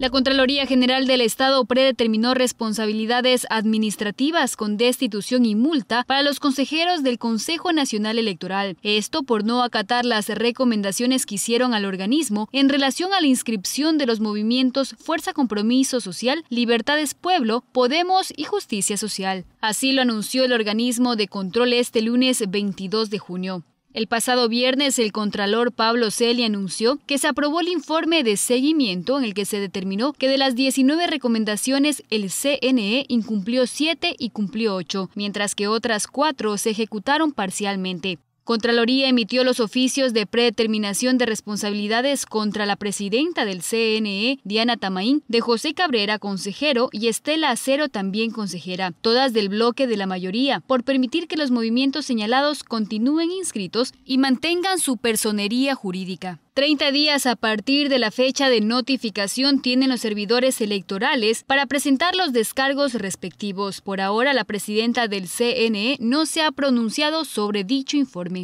La Contraloría General del Estado predeterminó responsabilidades administrativas con destitución y multa para los consejeros del Consejo Nacional Electoral. Esto por no acatar las recomendaciones que hicieron al organismo en relación a la inscripción de los movimientos Fuerza Compromiso Social, Libertades Pueblo, Podemos y Justicia Social. Así lo anunció el organismo de control este lunes 22 de junio. El pasado viernes, el contralor Pablo Celi anunció que se aprobó el informe de seguimiento en el que se determinó que de las 19 recomendaciones, el CNE incumplió siete y cumplió ocho, mientras que otras cuatro se ejecutaron parcialmente. Contraloría emitió los oficios de predeterminación de responsabilidades contra la presidenta del CNE, Diana Tamaín, de José Cabrera, consejero, y Estela Acero, también consejera, todas del bloque de la mayoría, por permitir que los movimientos señalados continúen inscritos y mantengan su personería jurídica. Treinta días a partir de la fecha de notificación tienen los servidores electorales para presentar los descargos respectivos. Por ahora, la presidenta del CNE no se ha pronunciado sobre dicho informe.